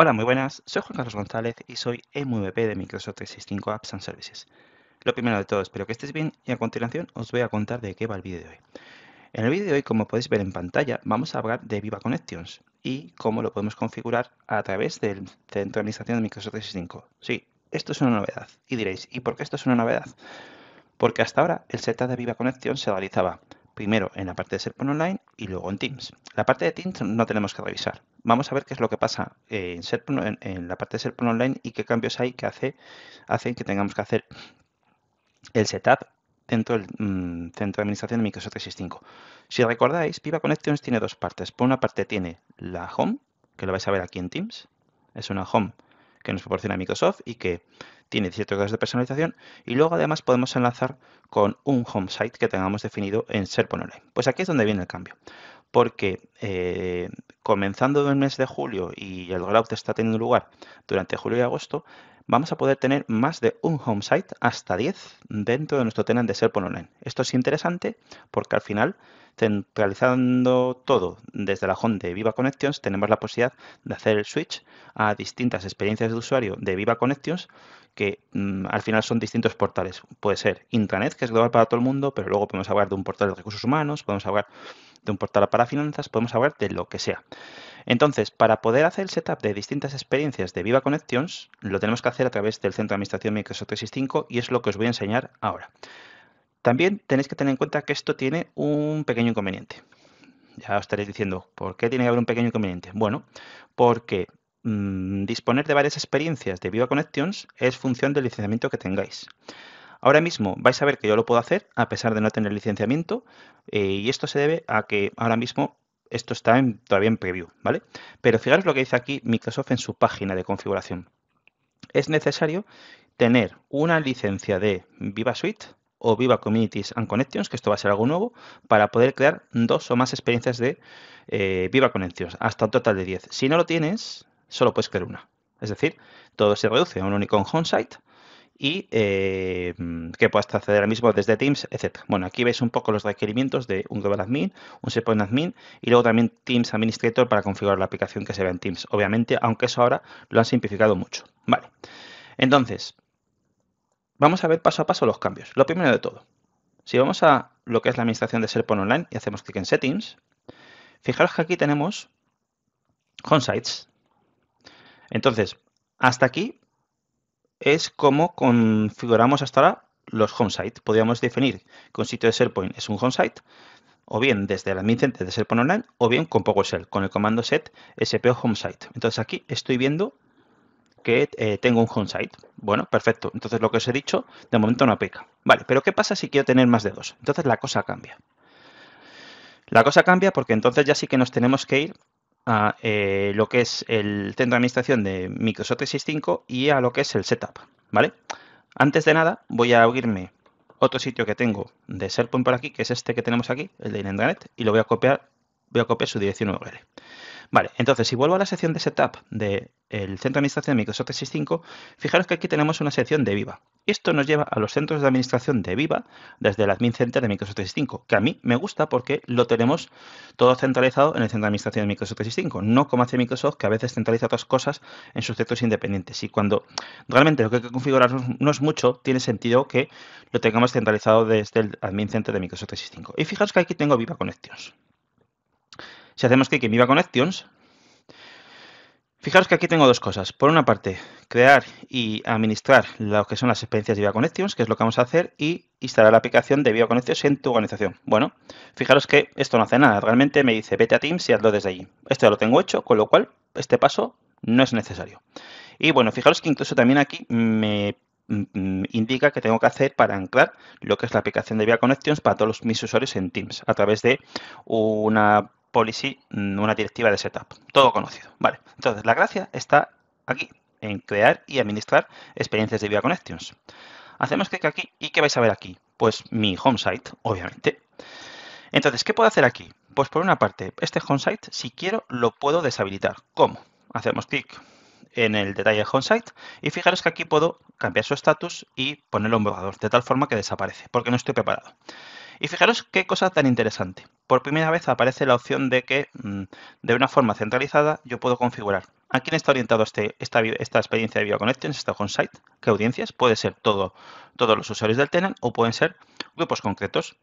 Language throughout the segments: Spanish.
Hola, muy buenas. Soy Juan Carlos González y soy MVP de Microsoft 365 Apps and Services. Lo primero de todo, espero que estéis bien y a continuación os voy a contar de qué va el vídeo de hoy. En el vídeo de hoy, como podéis ver en pantalla, vamos a hablar de Viva Connections y cómo lo podemos configurar a través del centro de administración de Microsoft 365. Sí, esto es una novedad. Y diréis, ¿y por qué esto es una novedad? Porque hasta ahora el setup de Viva Connections se realizaba primero en la parte de Serpon Online y luego en Teams. La parte de Teams no tenemos que revisar. Vamos a ver qué es lo que pasa en, en, la parte de Serpon Online y qué cambios hay que hace, hacen que tengamos que hacer el setup dentro del mm, centro de administración de Microsoft 365. Si recordáis, Viva Connections tiene dos partes. Por una parte tiene la home, que lo vais a ver aquí en Teams. Es una home que nos proporciona Microsoft y que tiene ciertos grados de personalización y luego además podemos enlazar con un home site que tengamos definido en SharePoint Online. Pues aquí es donde viene el cambio porque eh, comenzando en el mes de julio y el rollout está teniendo lugar durante julio y agosto, vamos a poder tener más de un home site, hasta 10, dentro de nuestro tenant de SharePoint Online. Esto es interesante porque al final, centralizando todo desde la home de Viva Connections, tenemos la posibilidad de hacer el switch a distintas experiencias de usuario de Viva Connections, que mm, al final son distintos portales. Puede ser intranet, que es global para todo el mundo, pero luego podemos hablar de un portal de recursos humanos, podemos hablar de un portal para finanzas, podemos hablar de lo que sea. Entonces, para poder hacer el setup de distintas experiencias de Viva Connections, lo tenemos que hacer a través del Centro de Administración Microsoft 365 y es lo que os voy a enseñar ahora. También tenéis que tener en cuenta que esto tiene un pequeño inconveniente. Ya os estaréis diciendo, ¿por qué tiene que haber un pequeño inconveniente? Bueno, porque mm, disponer de varias experiencias de Viva Connections es función del licenciamiento que tengáis. Ahora mismo vais a ver que yo lo puedo hacer a pesar de no tener licenciamiento eh, y esto se debe a que ahora mismo esto está en, todavía en preview, ¿vale? Pero fijaros lo que dice aquí Microsoft en su página de configuración. Es necesario tener una licencia de Viva Suite o Viva Communities and Connections, que esto va a ser algo nuevo, para poder crear dos o más experiencias de eh, Viva Connections, hasta un total de 10. Si no lo tienes, solo puedes crear una. Es decir, todo se reduce a un único on-site y eh, mm, que puedas acceder ahora mismo desde Teams, etc. Bueno, aquí veis un poco los requerimientos de un Global Admin, un SharePoint Admin y luego también Teams Administrator para configurar la aplicación que se ve en Teams. Obviamente, aunque eso ahora lo han simplificado mucho. Vale, entonces, vamos a ver paso a paso los cambios. Lo primero de todo, si vamos a lo que es la administración de SharePoint Online y hacemos clic en Settings, fijaros que aquí tenemos Home Sites. Entonces, hasta aquí es como configuramos hasta ahora los home sites. Podríamos definir que un sitio de SharePoint es un home site, o bien desde el admin center de SharePoint Online, o bien con PowerShell, con el comando set sp home site. Entonces aquí estoy viendo que eh, tengo un home site. Bueno, perfecto. Entonces lo que os he dicho, de momento no aplica. Vale, pero ¿qué pasa si quiero tener más de dos? Entonces la cosa cambia. La cosa cambia porque entonces ya sí que nos tenemos que ir a eh, lo que es el centro de administración de Microsoft 365 y a lo que es el setup, ¿vale? Antes de nada, voy a abrirme otro sitio que tengo de SharePoint por aquí, que es este que tenemos aquí, el de Intranet, y lo voy a copiar, voy a copiar su dirección URL. Vale, entonces si vuelvo a la sección de setup del Centro de Administración de Microsoft 365, fijaros que aquí tenemos una sección de Viva. Esto nos lleva a los centros de administración de Viva desde el Admin Center de Microsoft 365, que a mí me gusta porque lo tenemos todo centralizado en el Centro de Administración de Microsoft 365, no como hace Microsoft que a veces centraliza otras cosas en sus centros independientes. Y cuando realmente lo que hay que configurar no es mucho, tiene sentido que lo tengamos centralizado desde el Admin Center de Microsoft 365. Y fijaros que aquí tengo Viva Connections. Si hacemos clic en Viva Connections, Fijaros que aquí tengo dos cosas. Por una parte, crear y administrar lo que son las experiencias de Viva Connections, que es lo que vamos a hacer, y instalar la aplicación de Viva Connections en tu organización. Bueno, fijaros que esto no hace nada. Realmente me dice, vete a Teams y hazlo desde allí. Esto ya lo tengo hecho, con lo cual este paso no es necesario. Y bueno, fijaros que incluso también aquí me mm, mm, indica que tengo que hacer para anclar lo que es la aplicación de Viva Connections para todos mis usuarios en Teams a través de una policy, mm, una directiva de setup. Todo conocido. Vale, entonces la gracia está aquí, en crear y administrar experiencias de Via Connections. Hacemos clic aquí y ¿qué vais a ver aquí? Pues mi home site, obviamente. Entonces, ¿qué puedo hacer aquí? Pues por una parte, este home site, si quiero, lo puedo deshabilitar. ¿Cómo? Hacemos clic en el detalle home site y fijaros que aquí puedo cambiar su estatus y ponerlo en borrador, de tal forma que desaparece, porque no estoy preparado. Y fijaros qué cosa tan interesante. Por primera vez aparece la opción de que mm, de una forma centralizada yo puedo configurar a quién está orientado este, esta, esta, experiencia de Viva Connections, esta con site, qué audiencias. Puede ser todo, todos los usuarios del tenant o pueden ser grupos concretos.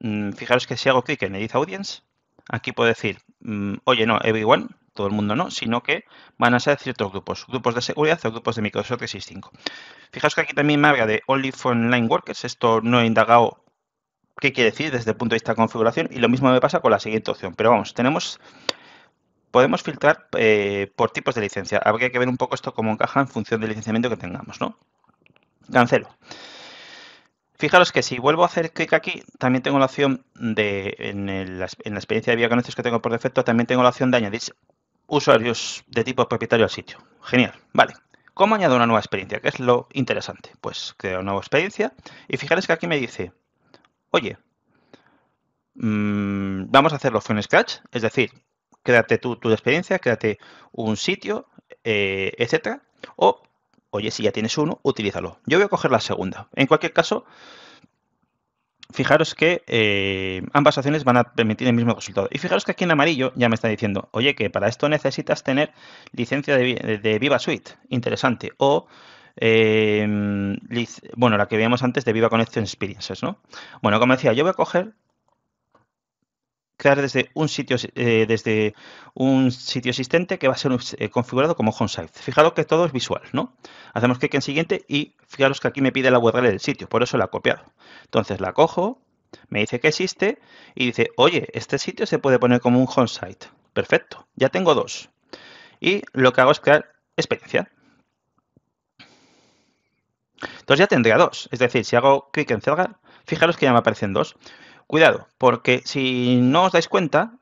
Mm, fijaros que si hago clic en Edit Audience, aquí puedo decir, mm, oye, no, everyone, todo el mundo no, sino que van a ser ciertos grupos, grupos de seguridad o grupos de Microsoft 365. Fijaros que aquí también me habla de Only for Online Workers, esto no he indagado qué quiere decir desde el punto de vista de configuración y lo mismo me pasa con la siguiente opción. Pero vamos, tenemos podemos filtrar eh, por tipos de licencia. Habría que ver un poco esto cómo encaja en función del licenciamiento que tengamos, ¿no? Cancelo. Fijaros que si vuelvo a hacer clic aquí, también tengo la opción de, en, la experiencia de vía conectos que tengo por defecto, también tengo la opción de añadir usuarios de tipo propietario al sitio. Genial, vale. ¿Cómo añado una nueva experiencia? qué es lo interesante. Pues creo una nueva experiencia y fijaros que aquí me dice oye, mm, vamos a hacerlo con scratch, es decir, créate tú, tu experiencia, créate un sitio, eh, etcétera, o oye, si ya tienes uno, utilízalo. Yo voy a coger la segunda. En cualquier caso, fijaros que eh, ambas acciones van a permitir el mismo resultado. Y fijaros que aquí en amarillo ya me está diciendo, oye, que para esto necesitas tener licencia de, de Viva Suite, interesante, o eh, bueno, la que veíamos antes de Viva Connection Experiences, ¿no? Bueno, como decía, yo voy a coger crear desde un sitio eh, desde un sitio existente que va a ser eh, configurado como home site. Fijaros que todo es visual, ¿no? Hacemos clic en siguiente y fijaros que aquí me pide la URL del sitio, por eso la he copiado. Entonces la cojo, me dice que existe y dice, oye, este sitio se puede poner como un home site. Perfecto, ya tengo dos. Y lo que hago es crear experiencia. Entonces ya tendría dos. Es decir, si hago clic en cerrar, fijaros que ya me aparecen dos. Cuidado, porque si no os dais cuenta,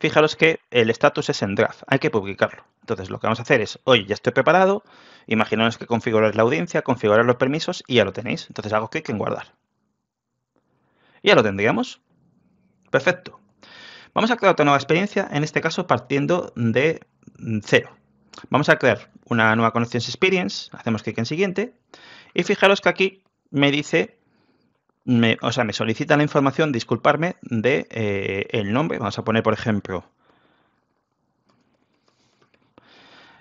fijaros que el estatus es en draft, hay que publicarlo. Entonces lo que vamos a hacer es, hoy ya estoy preparado, imaginaos que configuráis la audiencia, configurar los permisos y ya lo tenéis. Entonces hago clic en guardar. Y ya lo tendríamos. Perfecto. Vamos a crear otra nueva experiencia, en este caso partiendo de cero. Vamos a crear una nueva conexión Experience, hacemos clic en siguiente y fijaros que aquí me dice, o sea, me solicita la información, disculparme, de eh, el nombre. Vamos a poner, por ejemplo,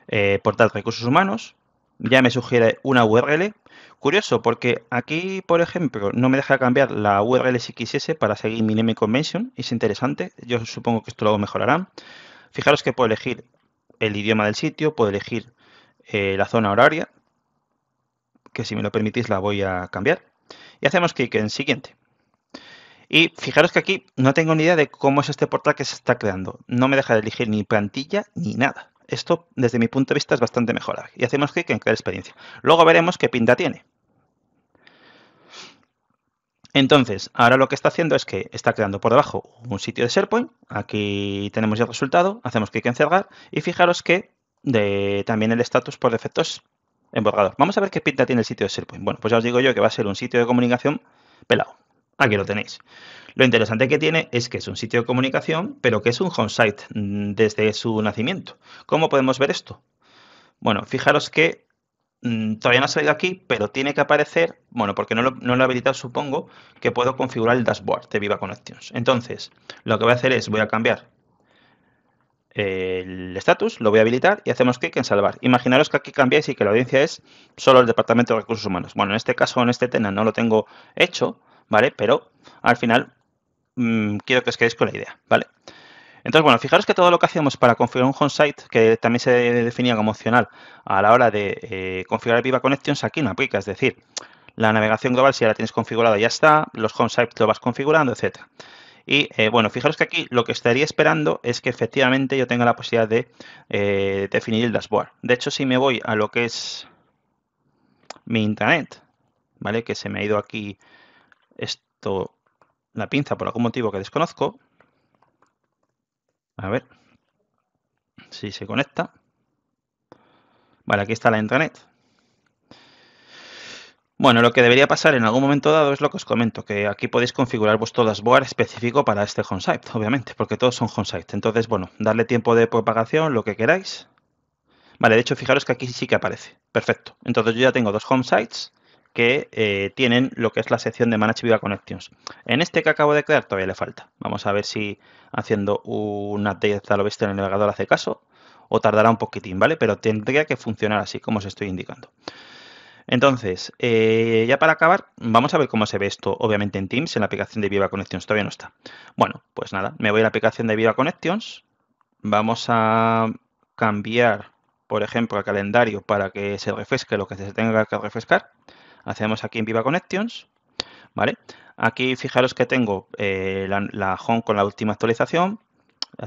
eh, portal recursos humanos. Ya me sugiere una URL. Curioso, porque aquí, por ejemplo, no me deja cambiar la URL si quisiese para seguir mi name convention. Es interesante. Yo supongo que esto luego mejorará. Fijaros que puedo elegir el idioma del sitio, puedo elegir eh, la zona horaria, que si me lo permitís la voy a cambiar. Y hacemos clic en siguiente. Y fijaros que aquí no tengo ni idea de cómo es este portal que se está creando. No me deja de elegir ni plantilla ni nada. Esto, desde mi punto de vista, es bastante mejor. Y hacemos clic en crear experiencia. Luego veremos qué pinta tiene. Entonces, ahora lo que está haciendo es que está creando por debajo un sitio de SharePoint. Aquí tenemos el resultado, hacemos clic en cerrar y fijaros que también el estatus por defecto es emborrador. Vamos a ver qué pinta tiene el sitio de SharePoint. Bueno, pues ya os digo yo que va a ser un sitio de comunicación pelado. Aquí lo tenéis. Lo interesante que tiene es que es un sitio de comunicación, pero que es un home site desde su nacimiento. ¿Cómo podemos ver esto? Bueno, fijaros que Mm, todavía no ha salido aquí, pero tiene que aparecer, bueno, porque no lo, he habilitado, supongo, que puedo configurar el dashboard de Viva Connections. Entonces, lo que voy a hacer es, voy a cambiar el estatus lo voy a habilitar y hacemos clic en salvar. Imaginaros que aquí cambiáis y que la audiencia es solo el Departamento de Recursos Humanos. Bueno, en este caso, en este tema no lo tengo hecho, ¿vale? Pero al final mm, quiero que os quedéis con la idea, ¿vale? vale entonces, bueno, fijaros que todo lo que hacemos para configurar un home site, que también se definía como opcional a la hora de eh, configurar Viva Connections, aquí no aplica. Es decir, la navegación global, si ya la tienes configurada, ya está. Los home sites lo vas configurando, etcétera. Y eh, bueno, fijaros que aquí lo que estaría esperando es que efectivamente yo tenga la posibilidad de eh, definir el dashboard. De hecho, si me voy a lo que es mi internet, ¿vale? Que se me ha ido aquí esto, la pinza por algún motivo que desconozco. A ver si se conecta. Vale, aquí está la intranet. Bueno, lo que debería pasar en algún momento dado es lo que os comento, que aquí podéis configurar vuestro dashboard específico para este home site, obviamente, porque todos son home sites. Entonces, bueno, darle tiempo de propagación, lo que queráis. Vale, de hecho, fijaros que aquí sí que aparece. Perfecto. Entonces yo ya tengo dos home sites que eh, tienen lo que es la sección de Manage Viva Connections. En este que acabo de crear todavía le falta. Vamos a ver si haciendo una update lo visto en el navegador hace caso o tardará un poquitín, ¿vale? Pero tendría que funcionar así como os estoy indicando. Entonces, eh, ya para acabar, vamos a ver cómo se ve esto, obviamente en Teams, en la aplicación de Viva Connections, todavía no está. Bueno, pues nada, me voy a la aplicación de Viva Connections, vamos a cambiar, por ejemplo, el calendario para que se refresque lo que se tenga que refrescar. Hacemos aquí en Viva Connections, ¿vale? Aquí fijaros que tengo eh, la, home con la última actualización.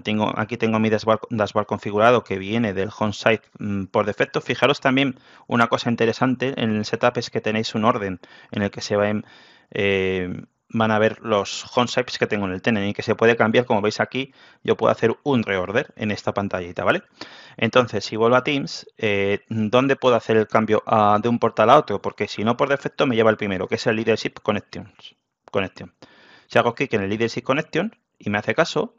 tengo, aquí tengo mi dashboard, configurado que viene del home site mm, por defecto. Fijaros también una cosa interesante en el setup es que tenéis un orden en el que se va en, em, eh, van a ver los home que tengo en el tenant y que se puede cambiar, como veis aquí, yo puedo hacer un reorder en esta pantallita, ¿vale? Entonces, si vuelvo a Teams, eh, ¿dónde puedo hacer el cambio ah, de un portal a otro? Porque si no, por defecto me lleva el primero, que es el Leadership Connections. Connection. Si hago clic en el Leadership Connection y me hace caso,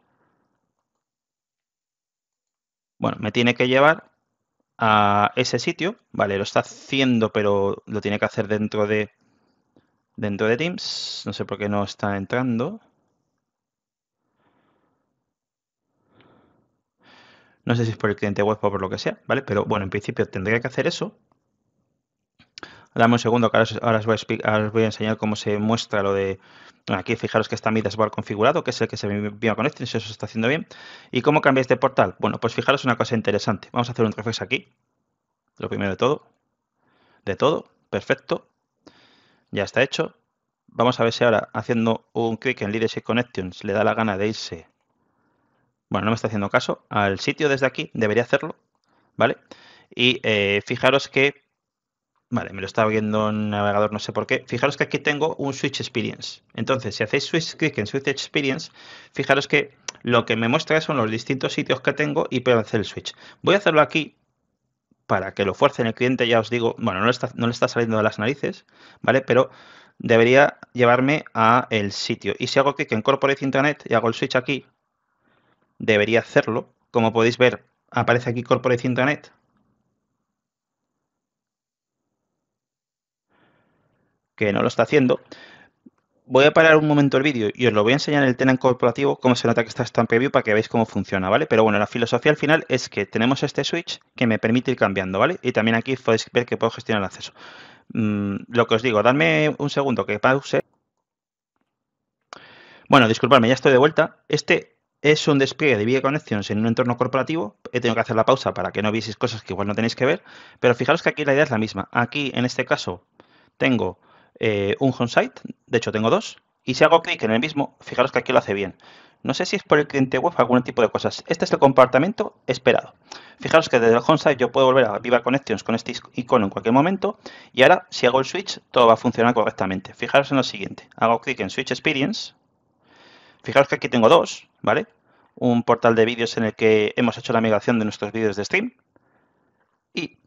bueno, me tiene que llevar a ese sitio, ¿vale? Lo está haciendo, pero lo tiene que hacer dentro de dentro de Teams. No sé por qué no está entrando. No sé si es por el cliente web o por lo que sea, ¿vale? Pero bueno, en principio tendría que hacer eso. Dame un segundo, que ahora, os voy a os, voy a enseñar cómo se muestra lo de... aquí fijaros que está mi dashboard configurado, que es el que se me vino con conectar, este, si eso se está haciendo bien. ¿Y cómo cambiáis de este portal? Bueno, pues fijaros una cosa interesante. Vamos a hacer un refresh aquí. Lo primero de todo. De todo. Perfecto ya está hecho. Vamos a ver si ahora haciendo un clic en Leadership Connections le da la gana de irse. Bueno, no me está haciendo caso. Al sitio desde aquí debería hacerlo, ¿vale? Y eh, fijaros que, vale, me lo estaba viendo en navegador, no sé por qué. Fijaros que aquí tengo un Switch Experience. Entonces, si hacéis switch clic en Switch Experience, fijaros que lo que me muestra son los distintos sitios que tengo y puedo hacer el switch. Voy a hacerlo aquí para que lo fuercen el cliente, ya os digo, bueno, no le está, no le está saliendo de las narices, ¿vale? Pero debería llevarme a el sitio. Y si hago clic en Corporate Internet y hago el switch aquí, debería hacerlo. Como podéis ver, aparece aquí Corporate Internet, Que no lo está haciendo voy a parar un momento el vídeo y os lo voy a enseñar en el tenant corporativo, cómo se nota que está en preview para que veáis cómo funciona, ¿vale? Pero bueno, la filosofía al final es que tenemos este switch que me permite ir cambiando, ¿vale? Y también aquí podéis ver que puedo gestionar el acceso. Mm, lo que os digo, dadme un segundo que pause. Bueno, disculpadme, ya estoy de vuelta. Este es un despliegue de Video Connections en un entorno corporativo. He tenido que hacer la pausa para que no vieseis cosas que igual no tenéis que ver, pero fijaros que aquí la idea es la misma. Aquí, en este caso, tengo eh, un home site, de hecho tengo dos, y si hago clic en el mismo, fijaros que aquí lo hace bien. No sé si es por el cliente web o algún tipo de cosas. Este es el comportamiento esperado. Fijaros que desde el home site yo puedo volver a Viva Connections con este icono en cualquier momento y ahora si hago el switch todo va a funcionar correctamente. Fijaros en lo siguiente. Hago clic en Switch Experience. Fijaros que aquí tengo dos, ¿vale? Un portal de vídeos en el que hemos hecho la migración de nuestros vídeos de stream. Y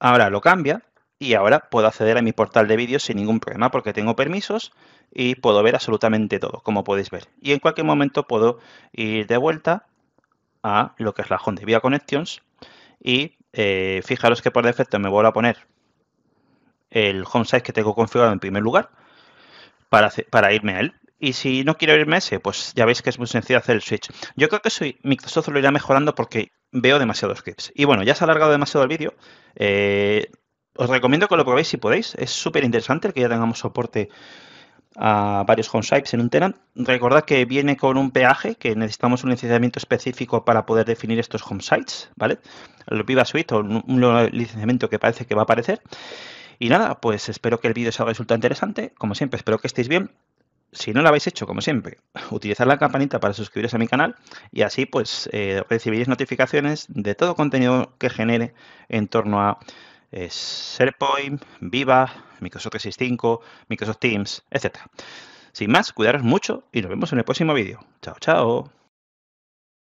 ahora lo cambia y ahora puedo acceder a mi portal de vídeos sin ningún problema porque tengo permisos y puedo ver absolutamente todo, como podéis ver. Y en cualquier momento puedo ir de vuelta a lo que es la home de VIA Connections y eh, fijaros que por defecto me vuelvo a poner el home site que tengo configurado en primer lugar para, para irme a él. Y si no quiero irme a ese, pues ya veis que es muy sencillo hacer el switch. Yo creo que soy, Microsoft lo irá mejorando porque veo demasiados clips. Y bueno, ya se ha alargado demasiado el vídeo. Eh, os recomiendo que lo probéis si podéis. Es súper interesante el que ya tengamos soporte a varios home sites en un tenant. Recordad que viene con un peaje, que necesitamos un licenciamiento específico para poder definir estos home sites ¿vale? El Viva Suite o un, licenciamiento que parece que va a aparecer. Y nada, pues espero que el vídeo os haya resultado interesante. Como siempre, espero que estéis bien. Si no lo habéis hecho, como siempre, utilizad la campanita para suscribiros a mi canal y así pues eh, recibiréis notificaciones de todo contenido que genere en torno a SharePoint, Viva, Microsoft 365, Microsoft Teams, etc. Sin más, cuidaros mucho y nos vemos en el próximo vídeo. Chao, chao.